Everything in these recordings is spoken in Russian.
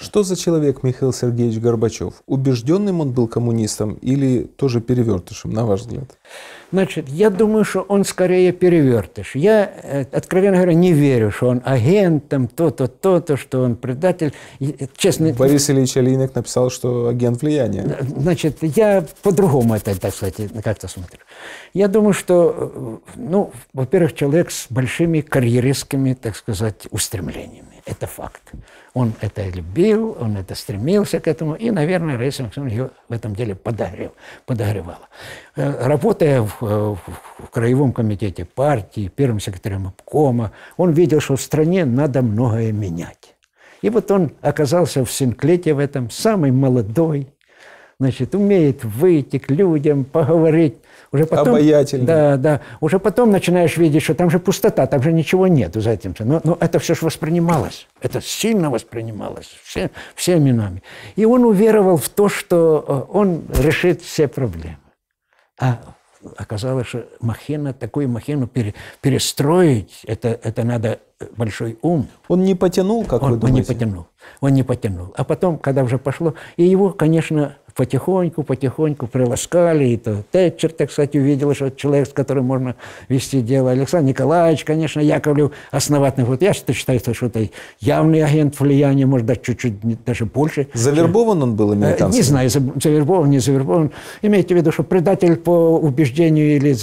Что за человек Михаил Сергеевич Горбачев? Убежденным он был коммунистом или тоже перевертышем, на ваш взгляд? Значит, я думаю, что он скорее перевертыш. Я, э, откровенно говоря, не верю, что он агент, там то-то, то-то, что он предатель. Э, честно... Борис э, Ильич Алинек написал, что агент влияния. Значит, я по-другому это, так сказать, как-то смотрю. Я думаю, что, ну, во-первых, человек с большими карьеристскими, так сказать, устремлениями это факт. Он это любил, он это стремился к этому, и, наверное, Раиса Максимовна ее в этом деле подарил, подогревала. Э, работая в, в, э, в Краевом комитете партии, первым секретарем обкома, он видел, что в стране надо многое менять. И вот он оказался в Синклете в этом, самый молодой, значит, умеет выйти к людям, поговорить. Уже потом, Обаятельный. Да, да. Уже потом начинаешь видеть, что там же пустота, там же ничего нету за этим. Но, но это все же воспринималось. Это сильно воспринималось все, всеми нами. И он уверовал в то, что э, он решит все проблемы. А оказалось, что махина, такую махину пере, перестроить, это, это надо э, большой ум. Он не потянул, как он, вы думаете? Он не потянул. Он не потянул. А потом, когда уже пошло, и его, конечно, потихоньку, потихоньку приласкали. И то Тэтчер, так сказать, увидела, что человек, с которым можно вести дело. Александр Николаевич, конечно, Яковлев основательный. Вот я считаю, что это явный агент влияния, может, даже чуть-чуть даже больше. Завербован он был э, американцем? Не знаю, завербован, не завербован. Имейте в виду, что предатель по убеждению или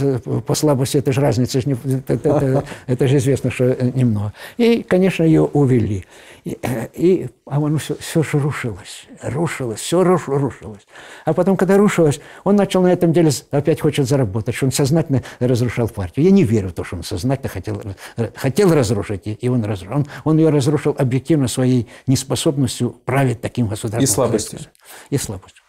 по слабости, это же разница, это, это же известно, что немного. И, конечно, ее увели. И, э, и а он все, все же рушилось, рушилось, все рушилось. А потом, когда рушилось, он начал на этом деле опять хочет заработать, что он сознательно разрушал партию. Я не верю в то, что он сознательно хотел, э, хотел разрушить, и он разрушил. Он, он ее разрушил объективно своей неспособностью править таким государством. И слабостью. И слабостью.